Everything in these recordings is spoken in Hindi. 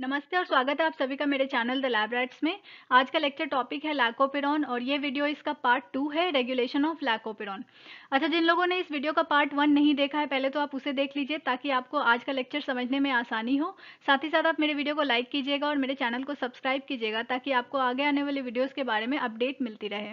नमस्ते और स्वागत है आप सभी का मेरे चैनल द लैबरेट्स में आज का लेक्चर टॉपिक है लैकोपिरॉन और ये वीडियो इसका पार्ट टू है रेगुलेशन ऑफ लैकोपेरॉन अच्छा जिन लोगों ने इस वीडियो का पार्ट वन नहीं देखा है पहले तो आप उसे देख लीजिए ताकि आपको आज का लेक्चर समझने में आसानी हो साथ ही साथ आप मेरे वीडियो को लाइक कीजिएगा और मेरे चैनल को सब्सक्राइब कीजिएगा ताकि आपको आगे आने वाले वीडियोज़ के बारे में अपडेट मिलती रहे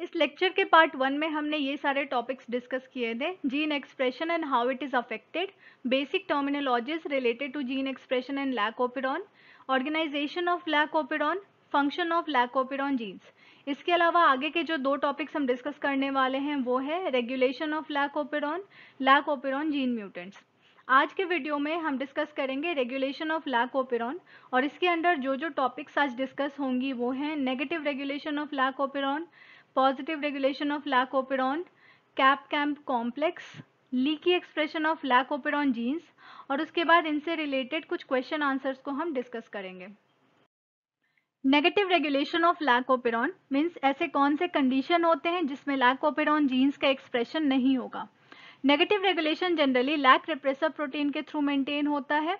इस लेक्चर के पार्ट वन में हमने ये सारे टॉपिक्स डिस्कस किए थे gene expression and how it is affected basic terminologies related to gene expression and lac lac operon organisation of lac lac operon function of lac lac operon genes इसके अलावा आगे के जो दो टॉपिक्स हम डिस्कस करने वाले हैं वो है regulation of lac lac lac operon gene mutants आज के वीडियो में हम डिस्कस करेंगे रेगुलेशन ऑफ लैक लैकोपेरॉन और इसके अंडर जो जो टॉपिक्स आज डिस्कस होंगी वो हैं negative regulation of lac lac operon positive regulation of lacopyron CAP cAMP complex leaky expression of lac operon genes और उसके बाद इनसे रिलेटेड कुछ क्वेश्चन आंसर्स को हम डिस्कस करेंगे negative regulation of lac operon means ऐसे कौन से कंडीशन होते हैं जिसमें लैकोपेडॉन जीन्स का एक्सप्रेशन नहीं होगा negative regulation generally lac repressor protein के थ्रू मेंटेन होता है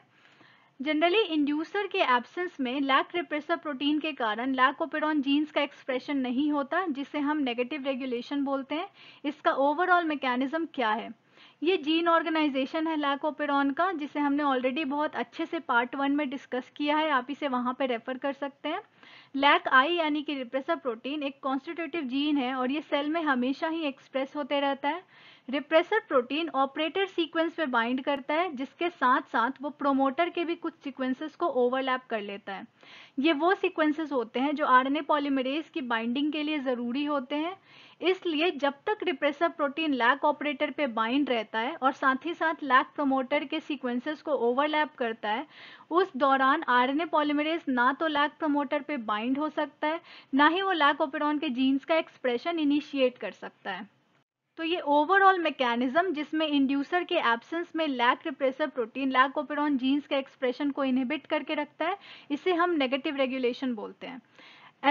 जनरली इंड्यूसर के एब्सेंस में लैक रिप्रेसर प्रोटीन के कारण ओपेडॉन जीन्स का एक्सप्रेशन नहीं होता जिसे हम नेगेटिव रेगुलेशन बोलते हैं इसका ओवरऑल मैकेनिज्म क्या है ये जीन ऑर्गेनाइजेशन है लैक ओपेडॉन का जिसे हमने ऑलरेडी बहुत अच्छे से पार्ट वन में डिस्कस किया है आप इसे वहाँ पर रेफर कर सकते हैं लैक आई यानी कि रिप्रेसर प्रोटीन एक कॉन्स्टिट्यूटिव जीन है और ये सेल में हमेशा ही एक्सप्रेस होते रहता है रिप्रेसर प्रोटीन ऑपरेटर सीक्वेंस पे बाइंड करता है जिसके साथ साथ वो प्रोमोटर के भी कुछ सीक्वेंसेस को ओवरलैप कर लेता है ये वो सीक्वेंसेस होते हैं जो आरएनए पॉलीमरेज की बाइंडिंग के लिए ज़रूरी होते हैं इसलिए जब तक रिप्रेसर प्रोटीन लैक ऑपरेटर पे बाइंड रहता है और साथ ही साथ लैक प्रोमोटर के सीक्वेंसेस को ओवरलैप करता है उस दौरान आरएनए पॉलीमरेज ना तो लैक प्रोमोटर पे बाइंड हो सकता है ना ही वो लैक ऑपरॉन के जीन्स का एक्सप्रेशन इनिशिएट कर सकता है तो ये ओवरऑल मैकेनिज्म जिसमें इंड्यूसर के एब्सेंस में lac repressor protein lac operon genes के एक्सप्रेशन को इनहिबिट करके रखता है इसे हम नेगेटिव रेगुलेशन बोलते हैं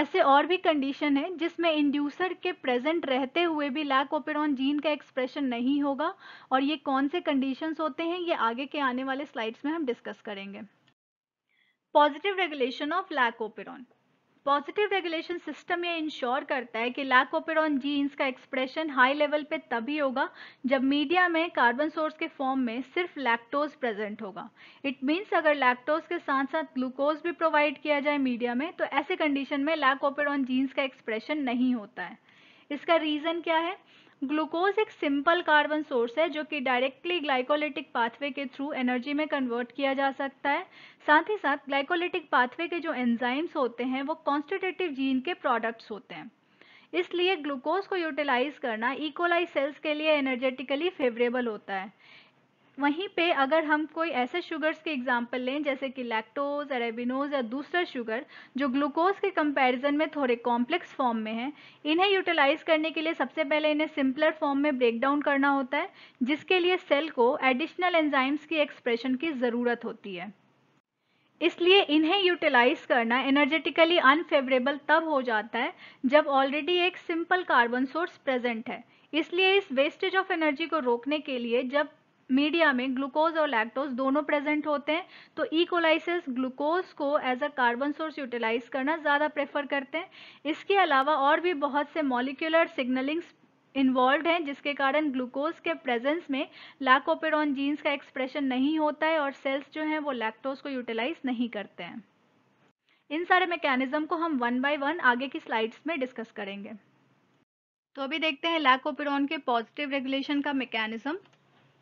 ऐसे और भी कंडीशन है जिसमें इंड्यूसर के प्रेजेंट रहते हुए भी लैक ओपेरॉन जीन का एक्सप्रेशन नहीं होगा और ये कौन से कंडीशंस होते हैं ये आगे के आने वाले स्लाइड्स में हम डिस्कस करेंगे positive regulation of lac operon positive regulation system ये इंश्योर करता है कि लैकोपेडॉन जीन्स का एक्सप्रेशन हाई लेवल पे तभी होगा जब मीडिया में कार्बन सोर्स के फॉर्म में सिर्फ लैक्टोज प्रेजेंट होगा इट मीन्स अगर लैक्टोज के साथ साथ ग्लूकोज भी प्रोवाइड किया जाए मीडिया में तो ऐसे कंडीशन में लैकोपेडॉन जीन्स का एक्सप्रेशन नहीं होता है इसका रीज़न क्या है ग्लूकोज एक सिंपल कार्बन सोर्स है जो कि डायरेक्टली ग्लाइकोलिटिक पाथवे के थ्रू एनर्जी में कन्वर्ट किया जा सकता है साथ ही साथ ग्लाइकोलिटिक पाथवे के जो एंजाइम्स होते हैं वो कॉन्स्टिटेटिव जीन के प्रोडक्ट्स होते हैं इसलिए ग्लूकोज को यूटिलाइज करना इकोलाई सेल्स के लिए एनर्जेटिकली फेवरेबल होता है वहीं पे अगर हम कोई ऐसे शुगर्स के एग्जाम्पल लें जैसे कि लैक्टोज अरेबिनोज या दूसरा शुगर जो ग्लूकोज के कंपैरिजन में थोड़े कॉम्प्लेक्स फॉर्म में हैं इन्हें यूटिलाइज करने के लिए सबसे पहले इन्हें सिंपलर फॉर्म में ब्रेक डाउन करना होता है जिसके लिए सेल को एडिशनल एंजाइम्स की एक्सप्रेशन की ज़रूरत होती है इसलिए इन्हें यूटिलाइज करना एनर्जेटिकली अनफेवरेबल तब हो जाता है जब ऑलरेडी एक सिंपल कार्बन सोर्स प्रेजेंट है इसलिए इस वेस्टेज ऑफ एनर्जी को रोकने के लिए जब मीडिया में ग्लूकोज और लैक्टोज दोनों प्रेजेंट होते हैं तो इकोलाइसिस ग्लूकोज को as a carbon source utilise करना ज़्यादा प्रेफर करते हैं इसके अलावा और भी बहुत से मॉलिक्यूलर सिग्नलिंग्स इन्वॉल्व हैं जिसके कारण ग्लूकोज के प्रेजेंस में लैकोपेडॉन जीन्स का एक्सप्रेशन नहीं होता है और सेल्स जो हैं वो लैक्टोज को यूटिलाइज नहीं करते हैं इन सारे मैकेनिज्म को हम वन बाय वन आगे की स्लाइड्स में डिस्कस करेंगे तो अभी देखते हैं लैकोपेडॉन के पॉजिटिव रेगुलेशन का मैकेनिज्म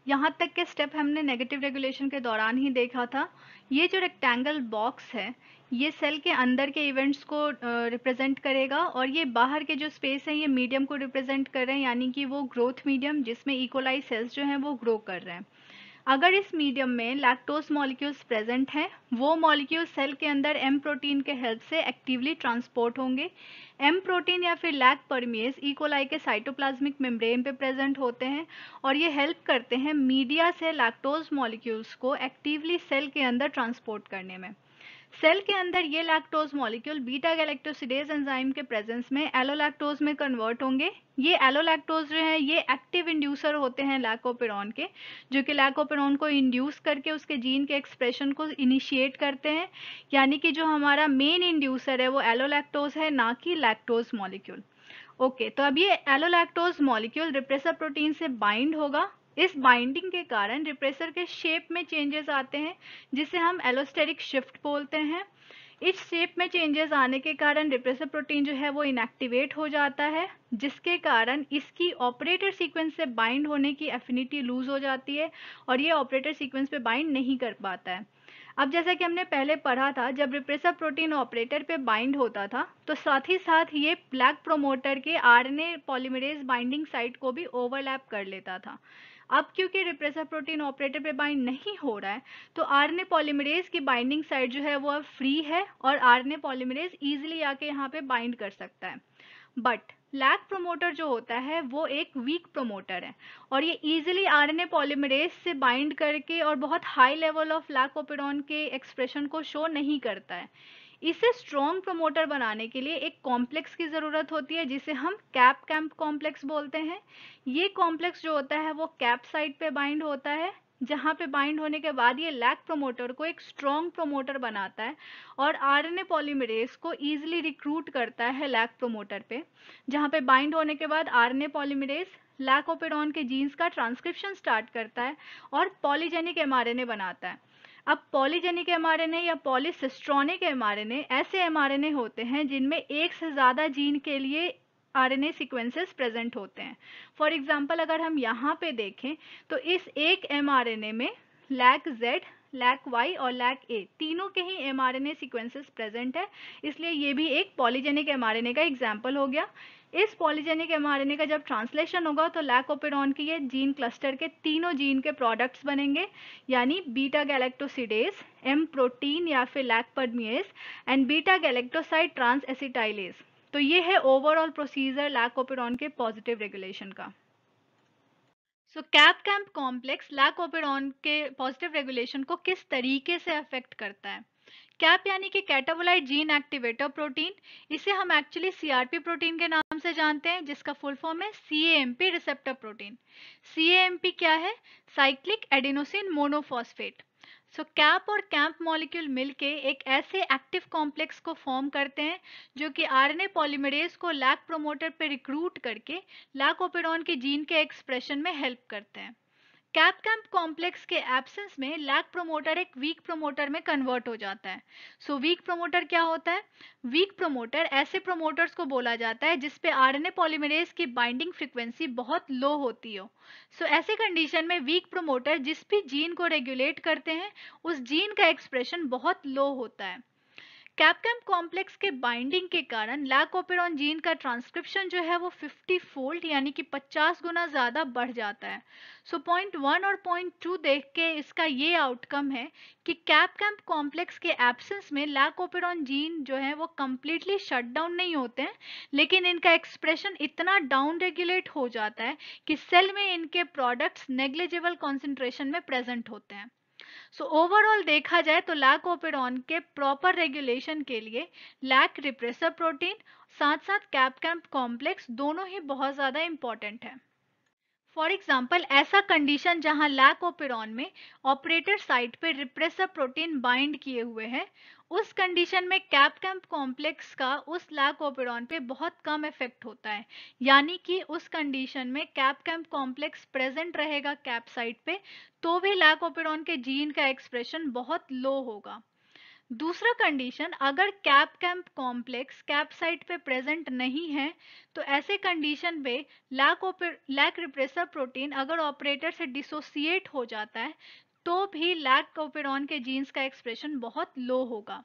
यहाँ तक के स्टेप हमने नेगेटिव रेगुलेशन के दौरान ही देखा था ये जो रेक्टेंगल बॉक्स है ये सेल के अंदर के इवेंट्स को रिप्रेजेंट करेगा और ये बाहर के जो स्पेस है ये मीडियम को रिप्रेजेंट कर रहे हैं यानी कि वो ग्रोथ मीडियम जिसमें इकोलाई सेल्स जो हैं वो ग्रो कर रहे हैं अगर इस मीडियम में लैक्टोज मॉलिक्यूल्स प्रेजेंट हैं वो मॉलिक्यूल सेल के अंदर एम प्रोटीन के हेल्प से एक्टिवली ट्रांसपोर्ट होंगे एम प्रोटीन या फिर लैक परमियस इकोलाई के साइटोप्लाज्मिक मेम्ब्रेन पे प्रेजेंट होते हैं और ये हेल्प करते हैं मीडिया से लैक्टोज मॉलिक्यूल्स को एक्टिवली सेल के अंदर ट्रांसपोर्ट करने में सेल के अंदर ये lactose molecule beta galactosidase enzyme के प्रेजेंस में एलोलैक्टोज में कन्वर्ट होंगे ये एलोलैक्टोज जो है ये एक्टिव इंड्यूसर होते हैं लैकोपेरॉन के जो कि लैकोपेरॉन को इंड्यूस करके उसके जीन के एक्सप्रेशन को इनिशिएट करते हैं यानी कि जो हमारा मेन इंड्यूसर है वो एलोलैक्टोज है ना कि लैक्टोज मॉलिक्यूल ओके okay, तो अब ये एलोलैक्टोज मॉलिक्यूल रिप्रेसर प्रोटीन से बाइंड होगा इस बाइंडिंग के कारण रिप्रेसर के शेप में चेंजेस आते हैं जिसे हम एलोस्टेरिक शिफ्ट बोलते हैं इस शेप में चेंजेस आने के कारण रिप्रेसर प्रोटीन जो है वो इनएक्टिवेट हो जाता है जिसके कारण इसकी ऑपरेटर सीक्वेंस से बाइंड होने की एफिनिटी लूज हो जाती है और ये ऑपरेटर सीक्वेंस पे बाइंड नहीं कर पाता है अब जैसा कि हमने पहले पढ़ा था जब रिप्रेसर प्रोटीन ऑपरेटर पे बाइंड होता था तो साथ ही साथ ये ब्लैक प्रोमोटर के आरएनए पॉलीमरेज बाइंडिंग साइट को भी ओवरलैप कर लेता था अब क्योंकि रिप्रेसर प्रोटीन ऑपरेटर पे बाइंड नहीं हो रहा है तो आरएनए पॉलीमरेज की बाइंडिंग साइट जो है वो अब फ्री है और आरएनए पॉलीमरेज इजीली आके यहाँ पे बाइंड कर सकता है बट लैक प्रोमोटर जो होता है वो एक वीक प्रोमोटर है और ये इजीली आरएनए पॉलीमरेज से बाइंड करके और बहुत हाई लेवल ऑफ लैकोपिडोन के एक्सप्रेशन को शो नहीं करता है इसे स्ट्रॉन्ग प्रमोटर बनाने के लिए एक कॉम्प्लेक्स की ज़रूरत होती है जिसे हम कैप कैम्प कॉम्प्लेक्स बोलते हैं ये कॉम्प्लेक्स जो होता है वो कैप साइड पे बाइंड होता है जहाँ पे बाइंड होने के बाद ये लैक प्रोमोटर को एक स्ट्रॉन्ग प्रोमोटर बनाता है और आरएनए पॉलीमरेज को ईजिली रिक्रूट करता है लैक प्रोमोटर पे जहाँ पे बाइंड होने के बाद आर पॉलीमरेज लैकोपेडॉन के जीन्स का ट्रांसक्रिप्शन स्टार्ट करता है और पॉलीजेनिक एमआरएनए बनाता है अब पॉलीजेनिक एमआरएनए या पॉलीसिस्ट्रॉनिक एमआरएनए ऐसे एमआरएनए होते हैं जिनमें एक से ज़्यादा जीन के लिए आरएनए सीक्वेंसेस प्रेजेंट होते हैं फॉर एग्जांपल अगर हम यहाँ पे देखें तो इस एक एमआरएनए में लैक जेड लैक वाई और लैक ए तीनों के ही एमआरएनए सिक्वेंसेज प्रेजेंट है इसलिए ये भी एक पॉलीजेनिक एमआरएनए का एग्जाम्पल हो गया इस पॉलीजेनिक एमआरएनए का जब ट्रांसलेशन होगा तो लैकोपेडॉन की ये जीन क्लस्टर के तीनों जीन के प्रोडक्ट्स बनेंगे यानी बीटा गैलेक्टोसिडेज एम प्रोटीन या फिर lac permease and beta galactoside transacetylase तो ये है ओवरऑल प्रोसीजर लैकोपेडॉन के पॉजिटिव रेगुलेशन का so CAP cAMP complex lac operon के पॉजिटिव रेगुलेशन को किस तरीके से अफेक्ट करता है कैप यानी कि कैटाबोलाइट जीन एक्टिवेटर प्रोटीन इसे हम एक्चुअली सीआरपी प्रोटीन के नाम से जानते हैं जिसका फुल फॉर्म है सीएएमपी रिसेप्टर प्रोटीन सीएएमपी क्या है cyclic adenosine monophosphate so CAP और कैम्प मॉलिक्यूल मिलके एक ऐसे एक्टिव कॉम्प्लेक्स को फॉर्म करते हैं जो कि आरएनए पॉलीमरेज को लैक प्रोमोटर पे रिक्रूट करके लैक ओपेडॉन के जीन के एक्सप्रेशन में हेल्प करते हैं कैपकैम्प कॉम्प्लेक्स के एब्सेंस में लैक प्रोमोटर एक वीक प्रोमोटर में कन्वर्ट हो जाता है सो वीक प्रोमोटर क्या होता है वीक प्रोमोटर ऐसे प्रोमोटर्स को बोला जाता है जिसपे आरएनए पॉलीमरेज की बाइंडिंग फ्रिक्वेंसी बहुत लो होती हो सो so, ऐसे कंडीशन में वीक प्रोमोटर जिस भी जीन को रेगुलेट करते हैं उस जीन का एक्सप्रेशन बहुत लो होता है कैपकैम कॉम्प्लेक्स के बाइंडिंग के कारण लैक लैकोपेरॉन जीन का ट्रांसक्रिप्शन जो है वो 50 फोल्ड यानी कि 50 गुना ज़्यादा बढ़ जाता है सो पॉइंट वन और पॉइंट टू देख के इसका ये आउटकम है कि कैपकैम कॉम्प्लेक्स के एब्सेंस में लैक लैकोपेरॉन जीन जो है वो कम्प्लीटली शट डाउन नहीं होते हैं लेकिन इनका एक्सप्रेशन इतना डाउन रेगुलेट हो जाता है कि सेल में इनके प्रोडक्ट्स नेग्लेजेबल कॉन्सेंट्रेशन में प्रेजेंट होते हैं सो so, ओवरऑल देखा जाए तो लैक ओपेडॉन के प्रॉपर रेगुलेशन के लिए लैक रिप्रेसर प्रोटीन साथ साथ कैप कैम्प कॉम्प्लेक्स दोनों ही बहुत ज़्यादा इंपॉर्टेंट है फॉर एग्जाम्पल ऐसा कंडीशन जहां लैक ओपेडॉन में ऑपरेटर साइट पे रिप्रेसर प्रोटीन बाइंड किए हुए हैं उस कंडीशन में कैप कैम्प कॉम्प्लेक्स का उस लैक ओपेडॉन पे बहुत कम इफेक्ट होता है यानी कि उस कंडीशन में कैप कैम्प कॉम्प्लेक्स प्रेजेंट रहेगा कैप साइट पे तो भी लैक ओपेडॉन के जीन का एक्सप्रेशन बहुत लो होगा दूसरा कंडीशन अगर CAP cAMP complex CAP site पे प्रेजेंट नहीं है तो ऐसे कंडीशन पे लैक लैक रिप्रेसर प्रोटीन अगर ऑपरेटर से डिसोसिएट हो जाता है तो भी लैक कोपेडॉन के जीन्स का एक्सप्रेशन बहुत लो होगा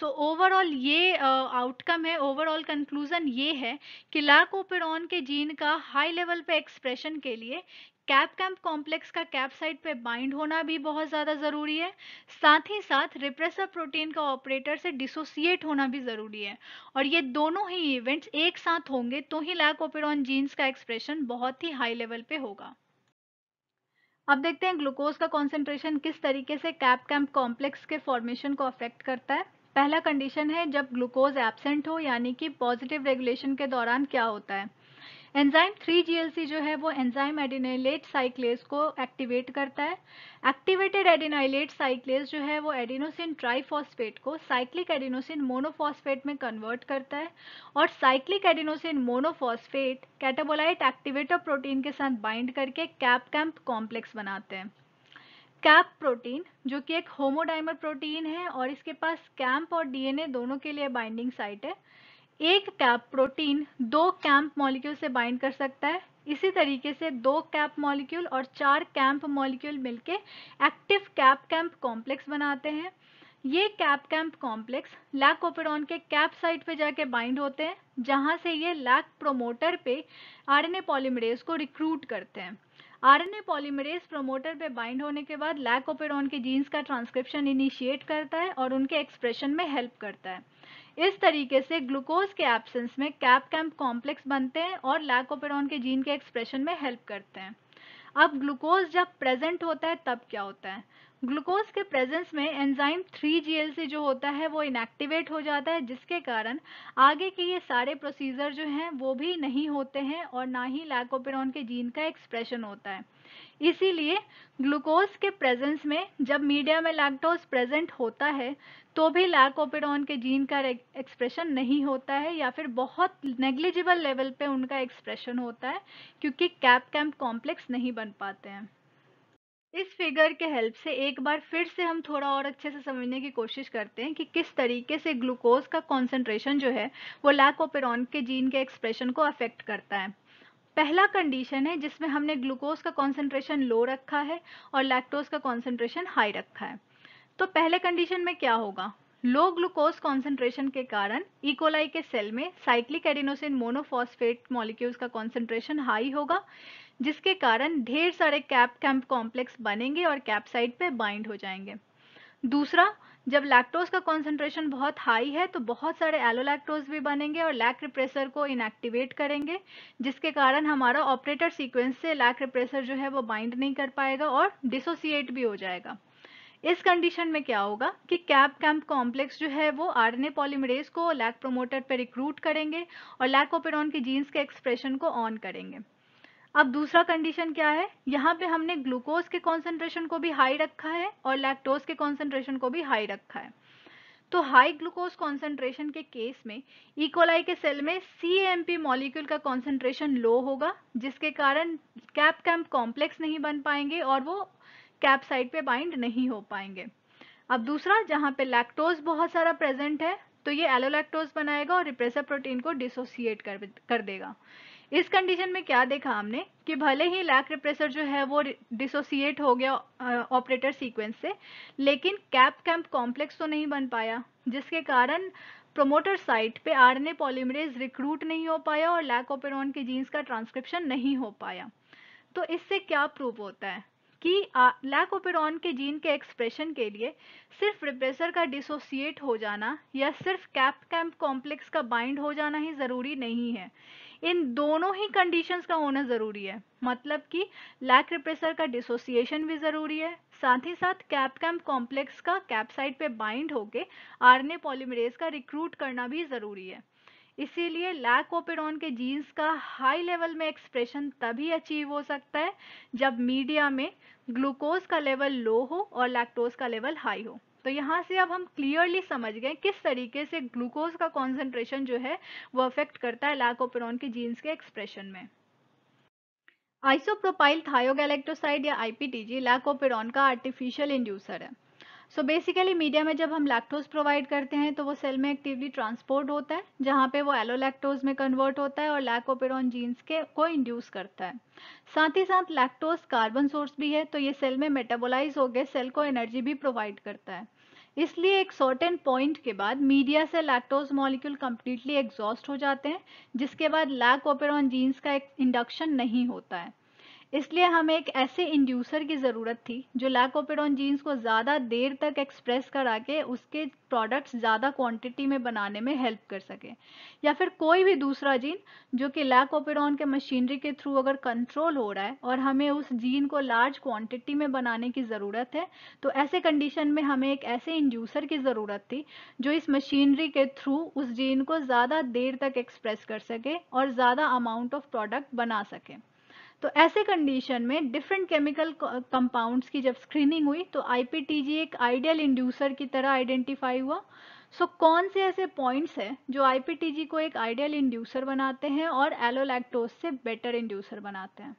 सो so, ओवरऑल ये आउटकम uh, है ओवरऑल कंक्लूजन ये है कि लैक ओपेडॉन के जीन का हाई लेवल पे एक्सप्रेशन के लिए कैप कैम्प कॉम्प्लेक्स का कैप साइड पे बाइंड होना भी बहुत ज़्यादा ज़रूरी है साथ ही साथ रिप्रेसर प्रोटीन का ऑपरेटर से डिसोसिएट होना भी ज़रूरी है और ये दोनों ही इवेंट्स एक साथ होंगे तो ही लैक ओपेड जीन्स का एक्सप्रेशन बहुत ही हाई लेवल पे होगा अब देखते हैं ग्लूकोज का कॉन्सेंट्रेशन किस तरीके से कैप कैम्प कॉम्प्लेक्स के फॉर्मेशन को अफेक्ट करता है पहला कंडीशन है जब ग्लूकोज एबसेंट हो यानी कि पॉजिटिव रेगुलेशन के दौरान क्या होता है एंजाइम 3 जो है वो एंजाइम एडिनाइलेट साइक्लेस को एक्टिवेट करता है एक्टिवेटेड एडिनाइलेट साइक्लेस जो है वो एडिनोसिन ट्राइफॉस्फेट को साइक्लिक एडिनोसिन मोनोफॉस्फेट में कन्वर्ट करता है और cyclic adenosine monophosphate catabolite activator protein के साथ बाइंड करके कैप कैम्प कॉम्प्लेक्स बनाते हैं कैप प्रोटीन जो कि एक होमोडाइमर प्रोटीन है और इसके पास कैम्प और डीएनए दोनों के लिए बाइंडिंग साइट है एक कैप प्रोटीन दो कैंप मॉलिक्यूल से बाइंड कर सकता है इसी तरीके से दो कैप मॉलिक्यूल और चार कैंप मॉलिक्यूल मिलके एक्टिव कैप कैंप कॉम्प्लेक्स बनाते हैं ये CAP cAMP complex lac operon के कैप साइट पे जाके बाइंड होते हैं जहां से ये लैक प्रोमोटर पे आरएनए पॉलीमरेज को रिक्रूट करते हैं आरएनए पॉलीमरेज प्रोमोटर पे बाइंड होने के बाद लैक ओपेडॉन के जीन्स का ट्रांसक्रिप्शन इनिशिएट करता है और उनके एक्सप्रेशन में हेल्प करता है इस तरीके से ग्लूकोज के एब्सेंस में कैप कैम्प कॉम्प्लेक्स बनते हैं और लैकोपेरॉन के जीन के एक्सप्रेशन में हेल्प करते हैं अब ग्लूकोज जब प्रेजेंट होता है तब क्या होता है ग्लूकोज के प्रेजेंस में एंजाइम 3 से जो होता है वो इनएक्टिवेट हो जाता है जिसके कारण आगे के ये सारे प्रोसीजर जो हैं वो भी नहीं होते हैं और ना ही लैकोपेरॉन के जीन का एक्सप्रेशन होता है इसीलिए ग्लूकोज के प्रेजेंस में जब मीडिया में लैक्टोज प्रेजेंट होता है तो भी लैकोपेडॉन के जीन का एक्सप्रेशन नहीं होता है या फिर बहुत नेग्लिजिबल लेवल पे उनका एक्सप्रेशन होता है क्योंकि कैप कैम्प कॉम्प्लेक्स नहीं बन पाते हैं इस फिगर के हेल्प से एक बार फिर से हम थोड़ा और अच्छे से समझने की कोशिश करते हैं कि किस तरीके से ग्लूकोज का कॉन्सेंट्रेशन जो है वो लैकोपेरॉन के जीन के एक्सप्रेशन को अफेक्ट करता है पहला कंडीशन है जिसमें हमने ग्लूकोज का कॉन्सेंट्रेशन लो रखा है और लैक्टोज का कॉन्सेंट्रेशन हाई रखा है तो पहले कंडीशन में क्या होगा लो ग्लूकोज कॉन्सेंट्रेशन के कारण इकोलाई e. के सेल में साइक्लिक एडिनोसिन मोनोफॉस्फेट मॉलिक्यूल्स का कॉन्सेंट्रेशन हाई होगा जिसके कारण ढेर सारे कैप कैम्प कॉम्प्लेक्स बनेंगे और कैपसाइड पे बाइंड हो जाएंगे दूसरा जब लैक्टोज का कॉन्सेंट्रेशन बहुत हाई है तो बहुत सारे एलोलैक्टोज भी बनेंगे और लैक रिप्रेसर को इनएक्टिवेट करेंगे जिसके कारण हमारा ऑपरेटर सीक्वेंस से लैक रिप्रेसर जो है वो बाइंड नहीं कर पाएगा और डिसोसिएट भी हो जाएगा इस कंडीशन में क्या होगा कि कैप कैम्प कॉम्प्लेक्स जो है वो आरएनए पॉलीमरेज को लैक प्रोमोटर पर रिक्रूट करेंगे और लैक ओपेरॉन के जीन्स के एक्सप्रेशन को ऑन करेंगे अब दूसरा कंडीशन क्या है यहाँ पे हमने ग्लूकोज के कॉन्सेंट्रेशन को भी हाई रखा है और लैक्टोज के कॉन्सेंट्रेशन को भी हाई रखा है तो हाई ग्लूकोज कॉन्सेंट्रेशन के केस में इकोलाई e के सेल में सी एम पी मॉलिक्यूल का कॉन्सेंट्रेशन लो होगा जिसके कारण कैप कैम्प कॉम्प्लेक्स नहीं बन पाएंगे और वो कैप साइड पे बाइंड नहीं हो पाएंगे अब दूसरा जहाँ पे लैक्टोज बहुत सारा प्रेजेंट है तो ये एलोलैक्टोज बनाएगा और रिप्रेसर प्रोटीन को डिसोसिएट कर कर देगा इस कंडीशन में क्या देखा हमने कि भले ही लैक रिप्रेसर जो है वो डिसोसिएट हो गया ऑपरेटर सीक्वेंस से लेकिन कैप कैम्प कॉम्प्लेक्स तो नहीं बन पाया जिसके कारण प्रोमोटर साइट पे आरएनए पॉलीमरेज रिक्रूट नहीं हो पाया और लैक ओपेरॉन के जीन्स का ट्रांसक्रिप्शन नहीं हो पाया तो इससे क्या प्रूव होता है कि लैकोपेरॉन के जीन के एक्सप्रेशन के लिए सिर्फ रिप्रेसर का डिसोसिएट हो जाना या सिर्फ कैप कैम्प कॉम्प्लेक्स का बाइंड हो जाना ही ज़रूरी नहीं है इन दोनों ही कंडीशंस का होना ज़रूरी है मतलब कि लैक रिप्रेसर का डिसोसिएशन भी ज़रूरी है साथ ही साथ कैप कैम्प कॉम्प्लेक्स का कैपसाइट पे बाइंड होके आरएनए पॉलीमरेज का रिक्रूट करना भी ज़रूरी है इसीलिए लैकोपेडोन के जीन्स का हाई लेवल में एक्सप्रेशन तभी अचीव हो सकता है जब मीडिया में ग्लूकोज का लेवल लो हो और लैक्टोज का लेवल हाई हो तो यहाँ से अब हम क्लियरली समझ गए किस तरीके से ग्लूकोज का कॉन्सेंट्रेशन जो है वो अफेक्ट करता है लैकोपेरॉन के जीन्स के एक्सप्रेशन में आइसोप्रोपाइल थायोगैलेक्टोसाइड या आईपीटीजी लैकोपेरॉन का आर्टिफिशियल इंड्यूसर है सो बेसिकली मीडिया में जब हम लैक्टोज प्रोवाइड करते हैं तो वो सेल में एक्टिवली ट्रांसपोर्ट होता है जहाँ पे वो एलोलैक्टोज में कन्वर्ट होता है और लैकोपेडोन जीन्स के को इंड्यूस करता है साथ ही साथ लैक्टोज कार्बन सोर्स भी है तो ये सेल में मेटाबोलाइज हो गए सेल को एनर्जी भी प्रोवाइड करता है इसलिए एक सर्टेन पॉइंट के बाद मीडिया से लैक्टोज मॉलिक्यूल कंप्लीटली एग्जॉस्ट हो जाते हैं जिसके बाद लैक ओपेरॉन जीन्स का एक इंडक्शन नहीं होता है इसलिए हमें एक ऐसे इंड्यूसर की ज़रूरत थी जो लैकोपेडोन जीन्स को ज़्यादा देर तक एक्सप्रेस करा के उसके प्रोडक्ट्स ज़्यादा क्वांटिटी में बनाने में हेल्प कर सके या फिर कोई भी दूसरा जीन जो कि लैकोपेडोन के मशीनरी के थ्रू अगर कंट्रोल हो रहा है और हमें उस जीन को लार्ज क्वांटिटी में बनाने की ज़रूरत है तो ऐसे कंडीशन में हमें एक ऐसे इंड्यूसर की ज़रूरत थी जो इस मशीनरी के थ्रू उस जीन को ज़्यादा देर तक एक्सप्रेस कर सके और ज़्यादा अमाउंट ऑफ प्रोडक्ट बना सके तो ऐसे कंडीशन में डिफरेंट केमिकल कंपाउंड्स की जब स्क्रीनिंग हुई तो आईपीटीजी एक आइडियल इंड्यूसर की तरह आइडेंटिफाई हुआ सो so, कौन से ऐसे पॉइंट्स हैं जो आईपीटीजी को एक आइडियल इंड्यूसर बनाते हैं और एलोलैक्टोज से बेटर इंड्यूसर बनाते हैं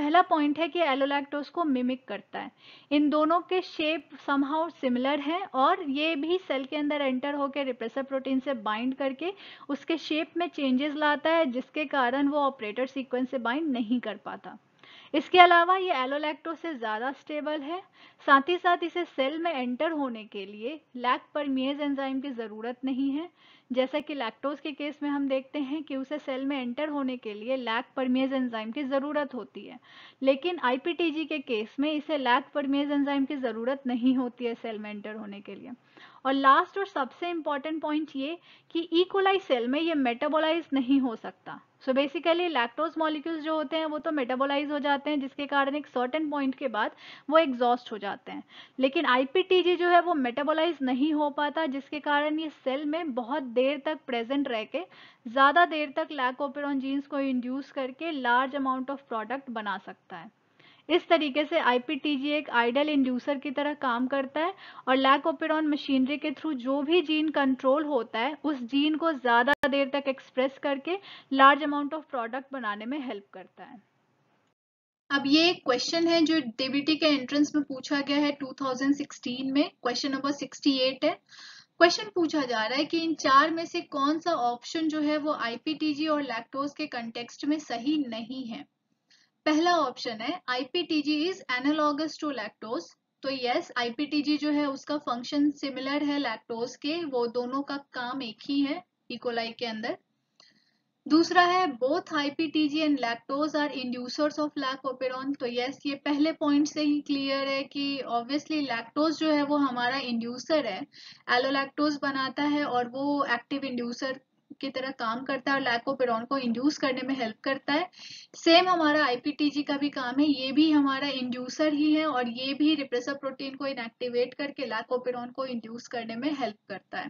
पहला पॉइंट है कि एलोलैक्टोस को मिमिक करता है इन दोनों के शेप समहाउ सिमिलर हैं और ये भी सेल के अंदर एंटर होकर रिप्रेसर प्रोटीन से बाइंड करके उसके शेप में चेंजेस लाता है जिसके कारण वो ऑपरेटर सीक्वेंस से बाइंड नहीं कर पाता इसके अलावा ये एलोलैक्टो से ज़्यादा स्टेबल है साथ ही साथ इसे सेल में एंटर होने के लिए लैक परमिएज एंजाइम की ज़रूरत नहीं है जैसा कि लैक्टोज के केस में हम देखते हैं कि उसे सेल में एंटर होने के लिए लैक परमेज एंजाइम की ज़रूरत होती है लेकिन आईपीटीजी के केस में इसे लैक परमेज एंजाइम की ज़रूरत नहीं होती है सेल में एंटर होने के लिए और लास्ट और सबसे इंपॉर्टेंट पॉइंट ये कि इकोलाई e सेल में ये मेटाबोलाइज नहीं हो सकता सो बेसिकली लैक्टोज मॉलिक्यूल्स जो होते हैं वो तो मेटाबोलाइज हो जाते हैं जिसके कारण एक सर्टेन पॉइंट के बाद वो एग्जॉस्ट हो जाते हैं लेकिन आईपीटीजी जो है वो मेटाबोलाइज नहीं हो पाता जिसके कारण ये सेल में बहुत देर तक प्रेजेंट रह के ज़्यादा देर तक लैकोपेरॉन जीन्स को इंड्यूस करके लार्ज अमाउंट ऑफ प्रोडक्ट बना सकता है इस तरीके से आई एक आइडल इंड्यूसर की तरह काम करता है और लैकोपिडॉन मशीनरी के थ्रू जो भी जीन कंट्रोल होता है उस जीन को ज़्यादा देर तक एक्सप्रेस करके लार्ज अमाउंट ऑफ प्रोडक्ट बनाने में हेल्प करता है अब ये एक क्वेश्चन है जो डीबीटी के एंट्रेंस में पूछा गया है 2016 में क्वेश्चन नंबर 68 है क्वेश्चन पूछा जा रहा है कि इन चार में से कौन सा ऑप्शन जो है वो आईपीटीजी और लैक्टोज के कंटेक्स्ट में सही नहीं है पहला ऑप्शन है IPTG is analogous to lactose तो यस आईपीटीजी जो है उसका फंक्शन सिमिलर है लैक्टोज के वो दोनों का काम एक ही है इकोलाई e. के अंदर दूसरा है both IPTG and lactose are inducers of lac operon तो यस ये पहले पॉइंट से ही क्लियर है कि ऑब्वियसली लैक्टोज जो है वो हमारा इंड्यूसर है एलोलैक्टोज बनाता है और वो एक्टिव इंड्यूसर की तरह काम करता है और लैकोपेरॉन को इंड्यूस करने में हेल्प करता है सेम हमारा आईपीटीजी का भी काम है ये भी हमारा इंड्यूसर ही है और ये भी रिप्रेसर प्रोटीन को इनएक्टिवेट करके लैकोपेरॉन को इंड्यूस करने में हेल्प करता है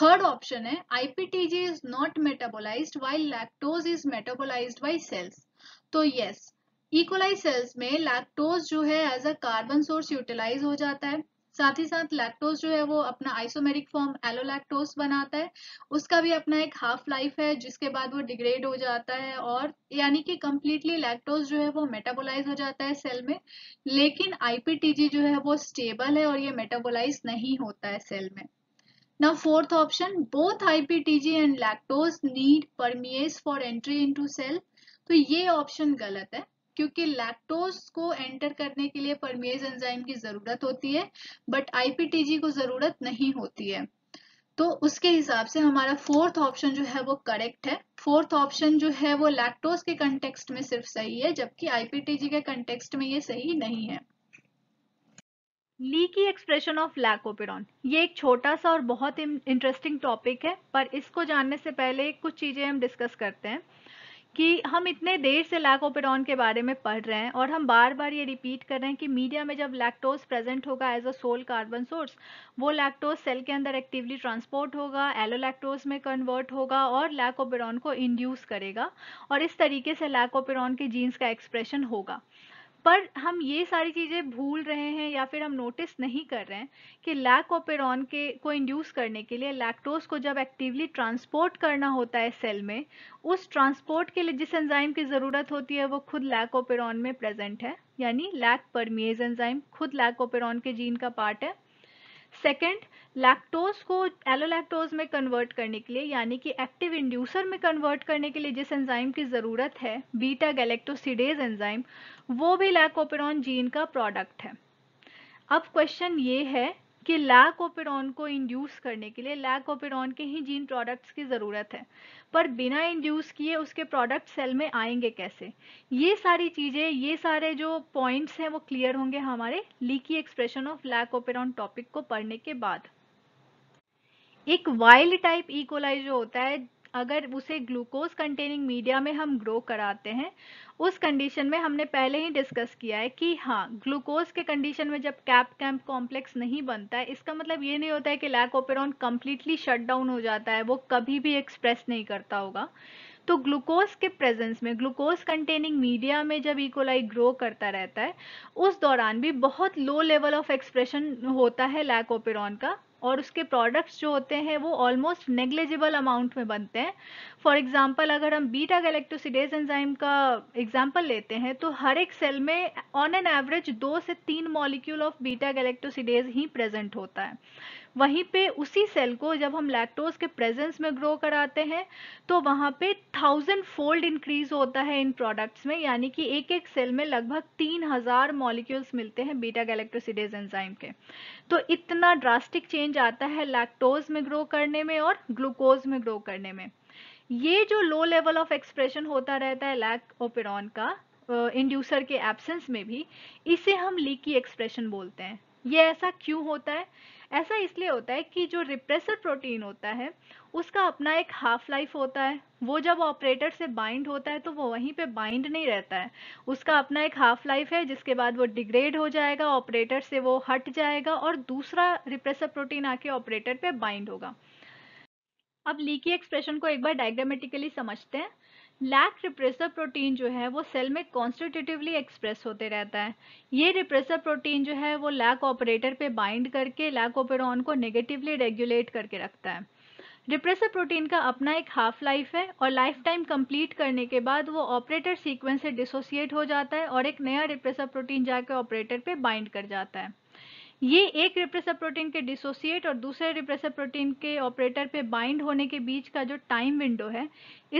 थर्ड ऑप्शन है IPTG is not metabolised why lactose is metabolised by cells तो यस इकोलाइज सेल्स में लैक्टोज जो है as a carbon source utilise हो जाता है साथ ही साथ लैक्टोज जो है वो अपना आइसोमेरिक फॉर्म एलोलैक्टोज बनाता है उसका भी अपना एक हाफ लाइफ है जिसके बाद वो डिग्रेड हो जाता है और यानी कि कम्प्लीटली लैक्टोज जो है वो मेटाबोलाइज हो जाता है सेल में लेकिन आईपीटीजी जो है वो स्टेबल है और ये मेटाबोलाइज नहीं होता है सेल में ना fourth option both IPTG and lactose need permease for entry in cell तो ये ऑप्शन गलत है क्योंकि लैक्टोज को एंटर करने के लिए परमेज एंजाइम की जरूरत होती है बट आईपीटीजी को जरूरत नहीं होती है तो उसके हिसाब से हमारा फोर्थ ऑप्शन जो है वो करेक्ट है फोर्थ ऑप्शन जो है वो लैक्टोज के कंटेक्सट में सिर्फ सही है जबकि आईपीटीजी के कंटेक्स्ट में ये सही नहीं है लीकी एक्सप्रेशन ऑफ लैकोपिडॉन ये एक छोटा सा और बहुत इंटरेस्टिंग टॉपिक है पर इसको जानने से पहले कुछ चीजें हम डिस्कस करते हैं कि हम इतने देर से लैकोपेडॉन के बारे में पढ़ रहे हैं और हम बार बार ये रिपीट कर रहे हैं कि मीडिया में जब लैक्टोज प्रेजेंट होगा as a sole carbon source वो लैक्टोज सेल के अंदर एक्टिवली ट्रांसपोर्ट होगा एलोलैक्टोज में कन्वर्ट होगा और लैकोपेडॉन को इंड्यूस करेगा और इस तरीके से लैकोपेडॉन के जीन्स का एक्सप्रेशन होगा पर हम ये सारी चीज़ें भूल रहे हैं या फिर हम नोटिस नहीं कर रहे हैं कि लैक ओपेरॉन के को इंड्यूस करने के लिए लैक्टोज को जब एक्टिवली ट्रांसपोर्ट करना होता है सेल में उस ट्रांसपोर्ट के लिए जिस एंजाइम की ज़रूरत होती है वो खुद लैक ओपेरॉन में प्रेजेंट है यानी लैक परमीज एंजाइम खुद लैक ओपेरॉन के जीन का पार्ट है सेकेंड लैक्टोज को एलोलैक्टोज में कन्वर्ट करने के लिए यानी कि एक्टिव इंड्यूसर में कन्वर्ट करने के लिए जिस एंजाइम की ज़रूरत है बीटा गैलेक्टोसिडेज एंजाइम वो भी लैकोपेरॉन जीन का प्रोडक्ट है अब क्वेश्चन ये है कि लैक ओपेरॉन को इंड्यूस करने के लिए लैक ओपेरॉन के ही जीन प्रोडक्ट्स की ज़रूरत है पर बिना इंड्यूस किए उसके प्रोडक्ट सेल में आएंगे कैसे ये सारी चीज़ें ये सारे जो पॉइंट्स हैं वो क्लियर होंगे हमारे leaky expression of lac operon topic को पढ़ने के बाद एक वाइल्ड टाइप इकोलाइज जो होता है अगर उसे ग्लूकोज कंटेनिंग मीडिया में हम ग्रो कराते हैं उस कंडीशन में हमने पहले ही डिस्कस किया है कि हाँ ग्लूकोज के कंडीशन में जब कैप कैम्प कॉम्प्लेक्स नहीं बनता है इसका मतलब ये नहीं होता है कि लैकोपेरॉन कम्प्लीटली शट डाउन हो जाता है वो कभी भी एक्सप्रेस नहीं करता होगा तो ग्लूकोज के प्रेजेंस में ग्लूकोज कंटेनिंग मीडिया में जब इकोलाई e. ग्रो करता रहता है उस दौरान भी बहुत लो लेवल ऑफ एक्सप्रेशन होता है लैकोपेरॉन का और उसके प्रोडक्ट्स जो होते हैं वो ऑलमोस्ट नेग्लेजिबल अमाउंट में बनते हैं फॉर एग्जांपल अगर हम बीटा गैलेक्टोसिडेज एंजाइम का एग्जांपल लेते हैं तो हर एक सेल में ऑन एन एवरेज दो से तीन मॉलिक्यूल ऑफ बीटा गैलेक्टोसिडेज ही प्रेजेंट होता है वहीं पे उसी सेल को जब हम लैक्टोज के प्रेजेंस में ग्रो कराते हैं तो वहाँ पे थाउजेंड फोल्ड इंक्रीज होता है इन प्रोडक्ट्स में यानी कि एक एक सेल में लगभग तीन हजार मॉलिक्यूल्स मिलते हैं बीटा गैलेक्ट्रोसिडेज एंजाइम के तो इतना ड्रास्टिक चेंज आता है लैक्टोज में ग्रो करने में और ग्लूकोज में ग्रो करने में ये जो लो लेवल ऑफ एक्सप्रेशन होता रहता है लैक ओपेरॉन का इंड्यूसर uh, के एब्सेंस में भी इसे हम लीकी एक्सप्रेशन बोलते हैं ये ऐसा क्यों होता है ऐसा इसलिए होता है कि जो रिप्रेसर प्रोटीन होता है उसका अपना एक हाफ लाइफ होता है वो जब ऑपरेटर से बाइंड होता है तो वो वहीं पे बाइंड नहीं रहता है उसका अपना एक हाफ लाइफ है जिसके बाद वो डिग्रेड हो जाएगा ऑपरेटर से वो हट जाएगा और दूसरा रिप्रेसर प्रोटीन आके ऑपरेटर पे बाइंड होगा अब लीकी एक्सप्रेशन को एक बार डायग्रामेटिकली समझते हैं लैक रिप्रेसर प्रोटीन जो है वो सेल में कॉन्स्टिट्यूटिवली एक्सप्रेस होते रहता है ये रिप्रेसर प्रोटीन जो है वो लैक ऑपरेटर पे बाइंड करके लैक ओपेरॉन को नेगेटिवली रेगुलेट करके रखता है रिप्रेसर प्रोटीन का अपना एक हाफ लाइफ है और लाइफ टाइम कंप्लीट करने के बाद वो ऑपरेटर सीक्वेंस से डिसोसिएट हो जाता है और एक नया रिप्रेसर प्रोटीन जाकर ऑपरेटर पे बाइंड कर जाता है ये एक रिप्रेसर प्रोटीन के डिसोसिएट और दूसरे रिप्रेसर प्रोटीन के ऑपरेटर पे बाइंड होने के बीच का जो टाइम विंडो है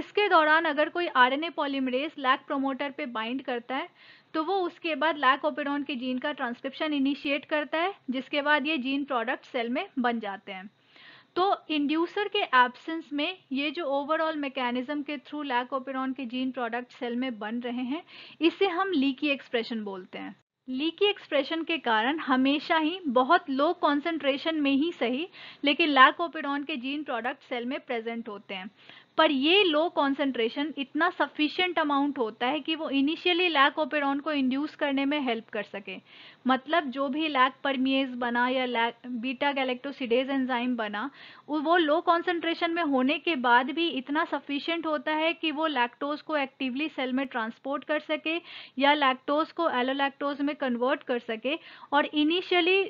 इसके दौरान अगर कोई आरएनए पॉलीमरेज लैक प्रोमोटर पे बाइंड करता है तो वो उसके बाद लैक ओपेरॉन के जीन का ट्रांसक्रिप्शन इनिशिएट करता है जिसके बाद ये जीन प्रोडक्ट सेल में बन जाते हैं तो इंड्यूसर के एब्सेंस में ये जो ओवरऑल मैकेनिज्म के थ्रू लैक ओपेरॉन के जीन प्रोडक्ट सेल में बन रहे हैं इसे हम लीकी एक्सप्रेशन बोलते हैं लीकी एक्सप्रेशन के कारण हमेशा ही बहुत लो कॉन्सेंट्रेशन में ही सही लेकिन लैकोपिडॉन के जीन प्रोडक्ट सेल में प्रेजेंट होते हैं पर ये लो कॉन्सेंट्रेशन इतना सफिशियंट अमाउंट होता है कि वो इनिशियली लैक ओपेरॉन को इंड्यूस करने में हेल्प कर सके मतलब जो भी लैक परमिएज बना या लैक बीटा गैलेक्टोसिडेज एंजाइम बना वो लो कॉन्सेंट्रेशन में होने के बाद भी इतना सफिशियंट होता है कि वो लैक्टोज को एक्टिवली सेल में ट्रांसपोर्ट कर सके या लैक्टोज को एलोलैक्टोज में कन्वर्ट कर सके और इनिशियली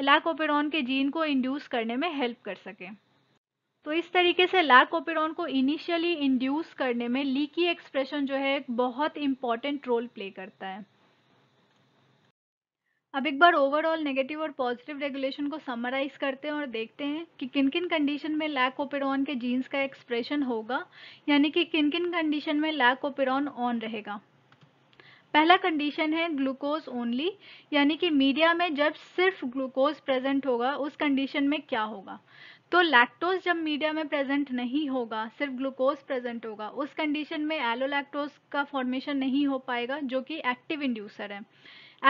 लैक ओपेरॉन के जीन को इंड्यूस करने में हेल्प कर सके तो इस तरीके से लैक ओपेरॉन को इनिशियली इंड्यूस करने में लीकी एक्सप्रेशन जो है एक बहुत इंपॉर्टेंट रोल प्ले करता है अब एक बार ओवरऑल नेगेटिव और पॉजिटिव रेगुलेशन को समराइज करते हैं और देखते हैं कि किन किन कंडीशन में लैक ओपेरॉन के जीन्स का एक्सप्रेशन होगा यानी कि किन किन कंडीशन में लैक ओपेरॉन ऑन रहेगा पहला कंडीशन है ग्लूकोज ओनली यानी कि मीडिया में जब सिर्फ ग्लूकोज प्रेजेंट होगा उस कंडीशन में क्या होगा तो लैक्टोज जब मीडिया में प्रेजेंट नहीं होगा सिर्फ ग्लूकोज प्रेजेंट होगा उस कंडीशन में एलोलैक्टोज का फॉर्मेशन नहीं हो पाएगा जो कि एक्टिव इंड्यूसर है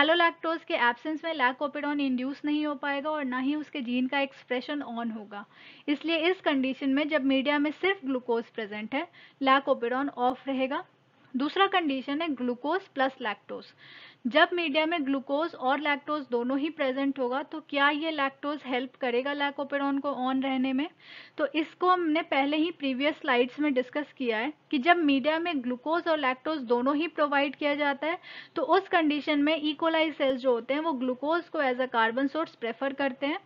एलोलैक्टोज के एब्सेंस में लैकोपेडॉन इंड्यूस नहीं हो पाएगा और ना ही उसके जीन का एक्सप्रेशन ऑन होगा इसलिए इस कंडीशन में जब मीडिया में सिर्फ ग्लूकोज प्रेजेंट है लैकोपेडॉन ऑफ रहेगा दूसरा कंडीशन है ग्लूकोज प्लस लैक्टोज जब मीडिया में ग्लूकोज और लैक्टोज दोनों ही प्रेजेंट होगा तो क्या ये लैक्टोज हेल्प करेगा लैकोपेडोन को ऑन रहने में तो इसको हमने पहले ही प्रीवियस स्लाइड्स में डिस्कस किया है कि जब मीडिया में ग्लूकोज और लैक्टोज दोनों ही प्रोवाइड किया जाता है तो उस कंडीशन में इकोलाइज e. सेल्स जो होते हैं वो ग्लूकोज को as a carbon source prefer करते हैं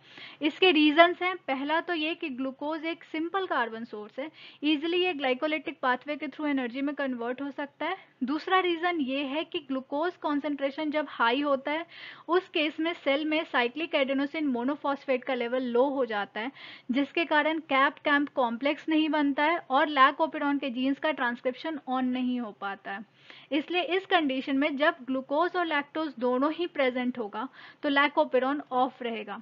इसके रीजंस हैं पहला तो ये कि ग्लूकोज एक सिंपल कार्बन सोर्स है ईजिली ये ग्लाइकोलिटिक पाथवे के थ्रू एनर्जी में कन्वर्ट हो सकता है दूसरा रीजन ये है कि ग्लूकोज कॉन्सेंट्रेट एक्सप्रेशन जब हाई होता है उस केस में सेल में साइक्लिक एडेनोसिन मोनोफॉस्फेट का लेवल लो हो जाता है जिसके कारण कैप कैंप कॉम्प्लेक्स नहीं बनता है और लैक ओपिडॉन के जीन्स का ट्रांसक्रिप्शन ऑन नहीं हो पाता है इसलिए इस कंडीशन में जब ग्लूकोज और लैक्टोज दोनों ही प्रेजेंट होगा तो लैकोपेरॉन ऑफ रहेगा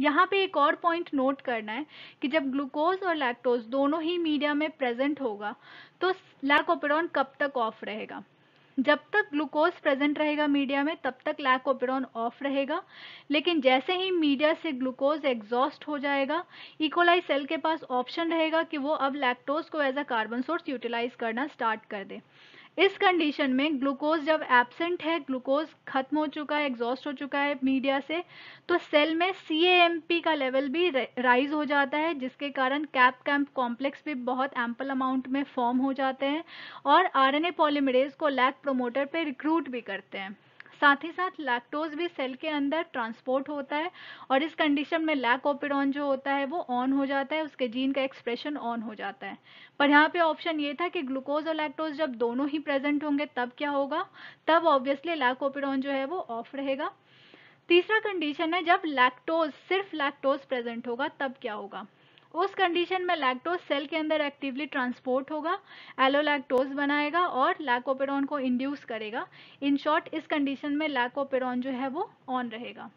यहाँ पे एक और पॉइंट नोट करना है कि जब ग्लूकोज और लैक्टोज दोनों ही मीडिया में प्रेजेंट होगा तो लैकोपेरॉन कब तक ऑफ रहेगा जब तक ग्लूकोज प्रेजेंट रहेगा मीडिया में तब तक लैकोपिडोन ऑफ रहेगा लेकिन जैसे ही मीडिया से ग्लूकोज एग्जॉस्ट हो जाएगा इकोलाई e. सेल के पास ऑप्शन रहेगा कि वो अब लैक्टोज को as a carbon source utilise करना स्टार्ट कर दे इस कंडीशन में ग्लूकोज जब एबसेंट है ग्लूकोज खत्म हो चुका है एग्जॉस्ट हो चुका है मीडिया से तो सेल में सी का लेवल भी राइज हो जाता है जिसके कारण कैप कैम्प कॉम्प्लेक्स भी बहुत एम्पल अमाउंट में फॉर्म हो जाते हैं और आर एन को लैक प्रोमोटर पे रिक्रूट भी करते हैं साथ ही साथ लैक्टोज भी सेल के अंदर ट्रांसपोर्ट होता है और इस कंडीशन में लैकोपिडॉन जो होता है वो ऑन हो जाता है उसके जीन का एक्सप्रेशन ऑन हो जाता है पर यहाँ पे ऑप्शन ये था कि ग्लूकोज और लैक्टोज जब दोनों ही प्रेजेंट होंगे तब क्या होगा तब ऑब्वियसली लैकोपिडॉन जो है वो ऑफ रहेगा तीसरा कंडीशन है जब लैक्टोज सिर्फ लैक्टोज प्रेजेंट होगा तब क्या होगा उस कंडीशन में लैक्टोज सेल के अंदर एक्टिवली ट्रांसपोर्ट होगा एलोलैक्टोज बनाएगा और लैकोपेरॉन को इंड्यूस करेगा इन शॉर्ट इस कंडीशन में लैकोपेरॉन जो है वो ऑन रहेगा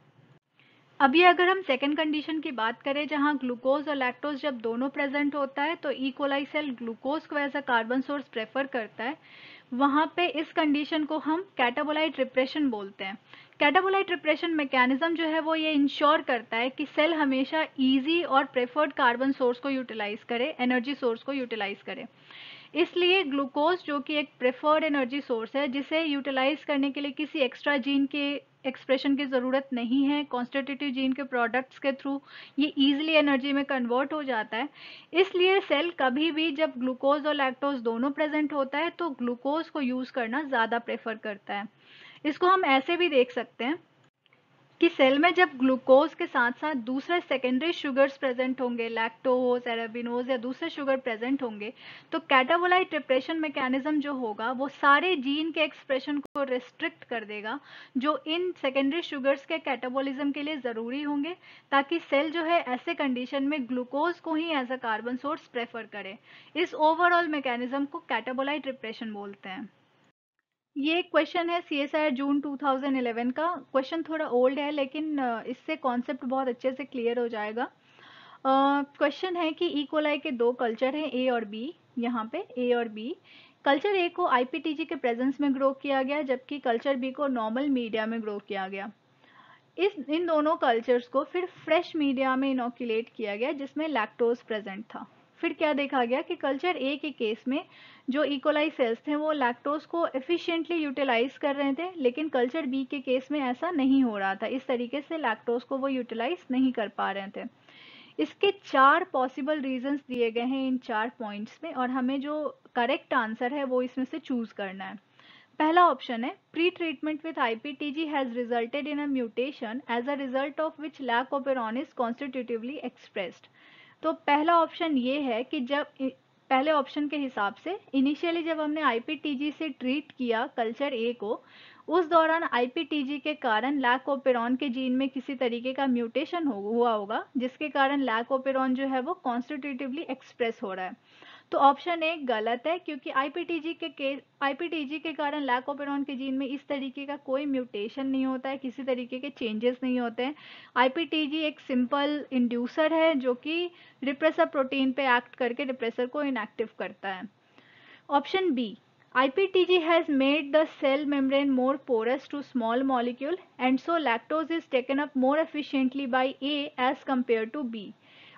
अभी अगर हम सेकेंड कंडीशन की बात करें जहां ग्लूकोज और लैक्टोज जब दोनों प्रेजेंट होता है तो इकोलाई सेल ग्लूकोज को as a carbon source prefer करता है वहां पे इस कंडीशन को हम कैटाबोलाइट रिप्रेशन बोलते हैं कैटाबोलाइट रिप्रेशन मैकेनिज्म जो है वो ये इंश्योर करता है कि सेल हमेशा इजी और प्रेफर्ड कार्बन सोर्स को यूटिलाइज करे एनर्जी सोर्स को यूटिलाइज करे इसलिए ग्लूकोज जो कि एक प्रेफर्ड एनर्जी सोर्स है जिसे यूटिलाइज करने के लिए किसी एक्स्ट्रा जीन के एक्सप्रेशन की ज़रूरत नहीं है कॉन्स्टिट्यूटिव जीन के प्रोडक्ट्स के थ्रू ये ईजिली एनर्जी में कन्वर्ट हो जाता है इसलिए सेल कभी भी जब ग्लूकोज और लैक्टोज दोनों प्रेजेंट होता है तो ग्लूकोज को यूज़ करना ज़्यादा प्रेफर करता है इसको हम ऐसे भी देख सकते हैं कि सेल में जब ग्लूकोज के साथ साथ दूसरे सेकेंडरी शुगर्स प्रेजेंट होंगे लैक्टोज एराबिनोज या दूसरे शुगर प्रेजेंट होंगे तो कैटाबोलाइट रिप्रेशन मैकेनिज्म जो होगा वो सारे जीन के एक्सप्रेशन को रिस्ट्रिक्ट कर देगा जो इन सेकेंडरी शुगर्स के कैटाबोलिज्म के लिए ज़रूरी होंगे ताकि सेल जो है ऐसे कंडीशन में ग्लूकोज को ही as a carbon source prefer करे इस ओवरऑल मैकेनिज्म को कैटाबोलाइट रिप्रेशन बोलते हैं ये क्वेश्चन है C S I June two thousand eleven का क्वेश्चन थोड़ा ओल्ड है लेकिन इससे कॉन्सेप्ट बहुत अच्छे से क्लियर हो जाएगा क्वेश्चन uh, है कि इकोलाई e के दो कल्चर हैं ए और बी यहाँ पे ए और बी कल्चर ए को आईपीटीजी के प्रेजेंस में ग्रो किया गया जबकि कल्चर बी को नॉर्मल मीडिया में ग्रो किया गया इस इन दोनों कल्चर्स को फिर फ्रेश मीडिया में इनोक्यूलेट किया गया जिसमें लैक्टोज प्रेजेंट था फिर क्या देखा गया कि कल्चर ए के केस में जो इकोलाई e. सेल्स थे वो लैक्टोज को एफिशिएंटली यूटिलाइज कर रहे थे लेकिन कल्चर बी के केस में ऐसा नहीं हो रहा था इस तरीके से लैक्टोज को वो यूटिलाइज नहीं कर पा रहे थे इसके चार पॉसिबल रीजंस दिए गए हैं इन चार पॉइंट्स में और हमें जो करेक्ट आंसर है वो इसमें से चूज करना है पहला ऑप्शन है pre treatment with IPTG has resulted in a mutation as a result of which lac operon is constitutively expressed तो पहला ऑप्शन ये है कि जब पहले ऑप्शन के हिसाब से इनिशियली जब हमने आईपीटीजी से ट्रीट किया कल्चर ए को उस दौरान आईपीटीजी के कारण लैकोपेरॉन के जीन में किसी तरीके का म्यूटेशन हो, हुआ होगा जिसके कारण लैकोपेरॉन जो है वो कॉन्स्टिट्यूटिवली एक्सप्रेस हो रहा है तो ऑप्शन ए गलत है क्योंकि आईपीटीजी के केस आईपीटीजी के कारण लैकोपेरॉन के जीन में इस तरीके का कोई म्यूटेशन नहीं होता है किसी तरीके के चेंजेस नहीं होते हैं आईपीटीजी एक सिंपल इंड्यूसर है जो कि रिप्रेसर प्रोटीन पे एक्ट करके रिप्रेसर को इनएक्टिव करता है option B IPTG has made the cell membrane more porous to small molecule and so lactose is taken up more efficiently by A as compared to B.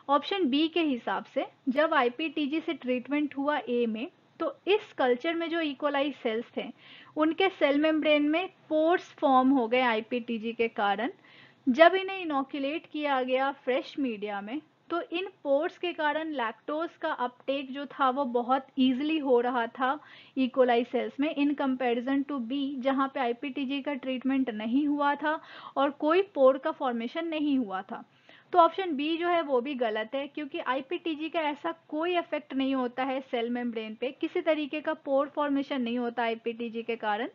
Option B के हिसाब से जब आईपीटीजी से ट्रीटमेंट हुआ ए में तो इस कल्चर में जो इकोलाई सेल्स थे उनके सेल मेम्ब्रेन में पोर्स फॉर्म हो गए आईपीटीजी के कारण जब इन्हें इनोक्यूलेट किया गया फ्रेश मीडिया में तो इन पोर्स के कारण लैक्टोज का अपटेक जो था वो बहुत इजीली हो रहा था इकोलाई सेल्स में इन कंपैरिजन टू बी जहाँ पे आईपीटीजी का ट्रीटमेंट नहीं हुआ था और कोई पोर का फॉर्मेशन नहीं हुआ था तो ऑप्शन बी जो है वो भी गलत है क्योंकि आईपीटीजी का ऐसा कोई इफेक्ट नहीं होता है सेल मेम्ब्रेन पे किसी तरीके का पोर फॉर्मेशन नहीं होता आईपीटीजी के कारण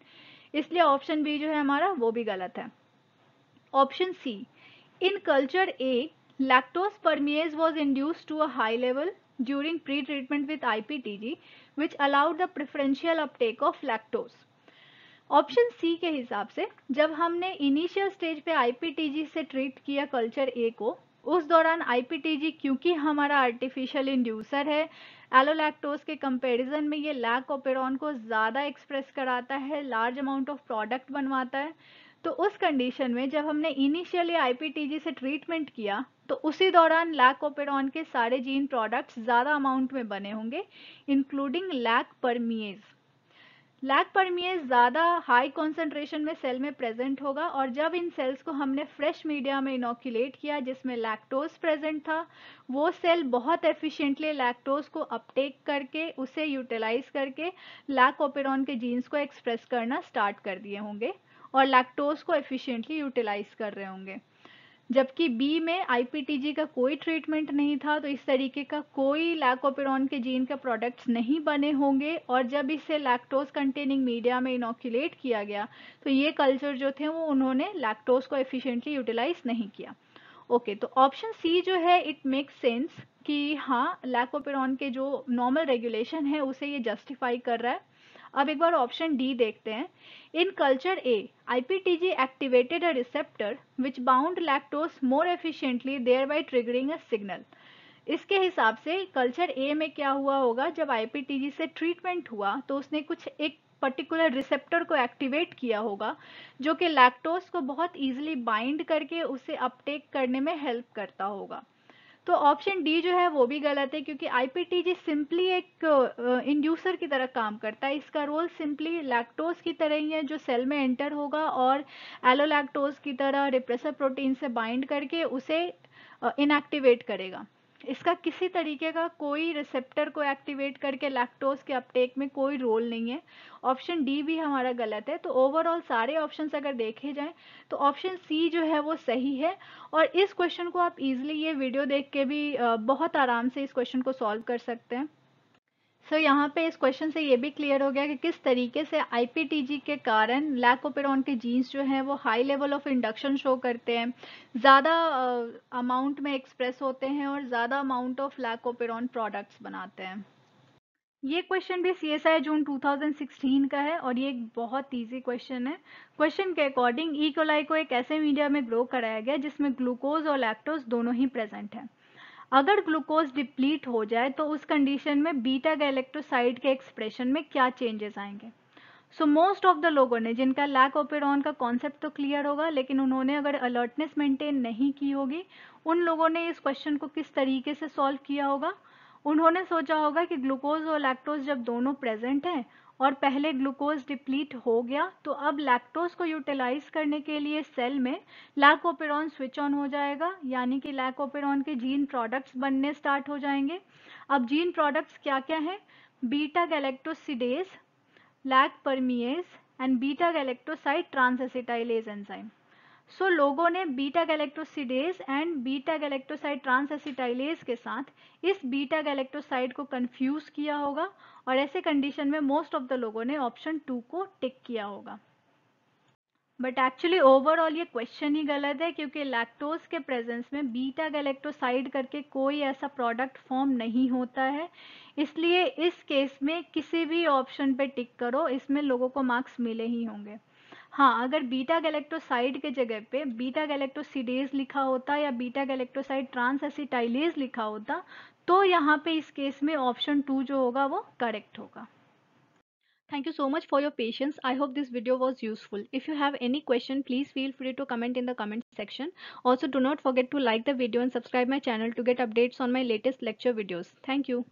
इसलिए ऑप्शन बी जो है हमारा वो भी गलत है option C in culture A lactose permease was induce to a high level during pre treatment with IPTG which allowed the preferential uptake of lactose option C के हिसाब से जब हमने इनिशियल स्टेज पे आईपीटीजी से ट्रीट किया कल्चर ए को उस दौरान आईपीटीजी क्योंकि हमारा आर्टिफिशियल इंड्यूसर है एलोलैक्टोज के कंपैरिजन में ये लैक ओपेरॉन को ज़्यादा एक्सप्रेस कराता है लार्ज अमाउंट ऑफ प्रोडक्ट बनवाता है तो उस कंडीशन में जब हमने इनिशियली आईपीटीजी से ट्रीटमेंट किया तो उसी दौरान लैक ओपेरॉन के सारे जीन प्रोडक्ट्स ज़्यादा अमाउंट में बने होंगे including lac permease lac permease ज़्यादा हाई कॉन्सेंट्रेशन में सेल में प्रेजेंट होगा और जब इन सेल्स को हमने फ्रेश मीडिया में इनोक्यूलेट किया जिसमें लैक्टोज प्रेजेंट था वो सेल बहुत एफिशिएंटली लैक्टोज को अपटेक करके उसे यूटिलाइज करके लैक ओपेरॉन के जीन्स को एक्सप्रेस करना स्टार्ट कर दिए होंगे और लैक्टोज को एफिशिएंटली यूटिलाइज कर रहे होंगे जबकि बी में आईपीटीजी का कोई ट्रीटमेंट नहीं था तो इस तरीके का कोई लैकोपिरॉन के जीन का प्रोडक्ट्स नहीं बने होंगे और जब इसे लैक्टोज कंटेनिंग मीडिया में इनोक्यूलेट किया गया तो ये कल्चर जो थे वो उन्होंने लैक्टोज को एफिशिएंटली यूटिलाइज नहीं किया ओके तो ऑप्शन सी जो है इट मेक्स सेंस कि हाँ लैकोपेरॉन के जो नॉर्मल रेगुलेशन है उसे ये जस्टिफाई कर रहा है अब एक बार ऑप्शन डी देखते हैं in culture A IPTG activated a receptor which bound lactose more efficiently thereby triggering a signal इसके हिसाब से कल्चर ए में क्या हुआ होगा जब आईपीटीजी से ट्रीटमेंट हुआ तो उसने कुछ एक पर्टिकुलर रिसेप्टर को एक्टिवेट किया होगा जो कि लैक्टोस को बहुत ईजिली बाइंड करके उसे अपटेक करने में हेल्प करता होगा तो ऑप्शन डी जो है वो भी गलत है क्योंकि आईपीटीजी सिंपली एक इंड्यूसर की तरह काम करता है इसका रोल सिंपली लैक्टोज की तरह ही है जो सेल में एंटर होगा और एलोलैक्टोज की तरह रिप्रेसर प्रोटीन से बाइंड करके उसे इनएक्टिवेट करेगा इसका किसी तरीके का कोई रिसेप्टर को एक्टिवेट करके लैक्टोज के अपटेक में कोई रोल नहीं है ऑप्शन डी भी हमारा गलत है तो ओवरऑल सारे ऑप्शन अगर देखे जाएं तो ऑप्शन सी जो है वो सही है और इस क्वेश्चन को आप इजिली ये वीडियो देख के भी बहुत आराम से इस क्वेश्चन को सॉल्व कर सकते हैं सो so, यहाँ पे इस क्वेश्चन से ये भी क्लियर हो गया कि किस तरीके से आईपीटीजी के कारण लैकोपेरॉन के जीन्स जो हैं वो high level of induction show करते हैं ज़्यादा अमाउंट में एक्सप्रेस होते हैं और ज़्यादा अमाउंट ऑफ लैकोपेरॉन प्रोडक्ट्स बनाते हैं ये क्वेश्चन भी सी एस आई जून सिक्सटीन का है और ये एक बहुत ईजी क्वेश्चन है क्वेश्चन के अकॉर्डिंग ई कोलाई को एक ऐसे मीडिया में ग्रो कराया गया जिसमें ग्लूकोज और लैक्टोज दोनों ही प्रेजेंट हैं अगर ग्लूकोज डिप्लीट हो जाए तो उस कंडीशन में बीटा गैलेक्टोसाइड के एक्सप्रेशन में क्या चेंजेस आएंगे सो मोस्ट ऑफ द लोगों ने जिनका लैक ओपेरॉन का कॉन्सेप्ट तो क्लियर होगा लेकिन उन्होंने अगर अलर्टनेस मेंटेन नहीं की होगी उन लोगों ने इस क्वेश्चन को किस तरीके से सॉल्व किया होगा उन्होंने सोचा होगा कि ग्लूकोज और लैक्टोज जब दोनों प्रेजेंट हैं और पहले ग्लूकोज डिप्लीट हो गया तो अब लैक्टोज को यूटिलाइज करने के लिए सेल में लैकोपेरॉन स्विच ऑन हो जाएगा यानी कि लैकोपेरॉन के जीन प्रोडक्ट्स बनने स्टार्ट हो जाएंगे अब जीन प्रोडक्ट्स क्या क्या हैं beta galactosidase lac permease and beta galactoside transacetylase enzyme so so, लोगों ने beta galactosidase and beta galactoside transacetylase के साथ इस बीटा गैलेक्ट्रोसाइड को कंफ्यूज किया होगा और ऐसे कंडीशन में मोस्ट ऑफ द लोगों ने ऑप्शन टू को टिक किया होगा बट एक्चुअली ओवरऑल ये क्वेश्चन ही गलत है क्योंकि लैक्टोज के प्रेजेंस में बीटा गैलेक्टोसाइड करके कोई ऐसा प्रोडक्ट फॉर्म नहीं होता है इसलिए इस केस में किसी भी ऑप्शन पे टिक करो इसमें लोगों को मार्क्स मिले ही होंगे हाँ अगर बीटा गैलेक्टोसाइड के जगह पे बीटा गैलेक्टोसीडेज लिखा होता या बीटा गैलेक्टोसाइड ट्रांसएसिटाइलेज लिखा होता तो यहाँ पे इस केस में ऑप्शन टू जो होगा वो करेक्ट होगा thank you so much for your patience I hope this video was useful if you have any question please feel free to comment in the comment section also do not forget to like the video and subscribe my channel to get updates on my latest lecture videos thank you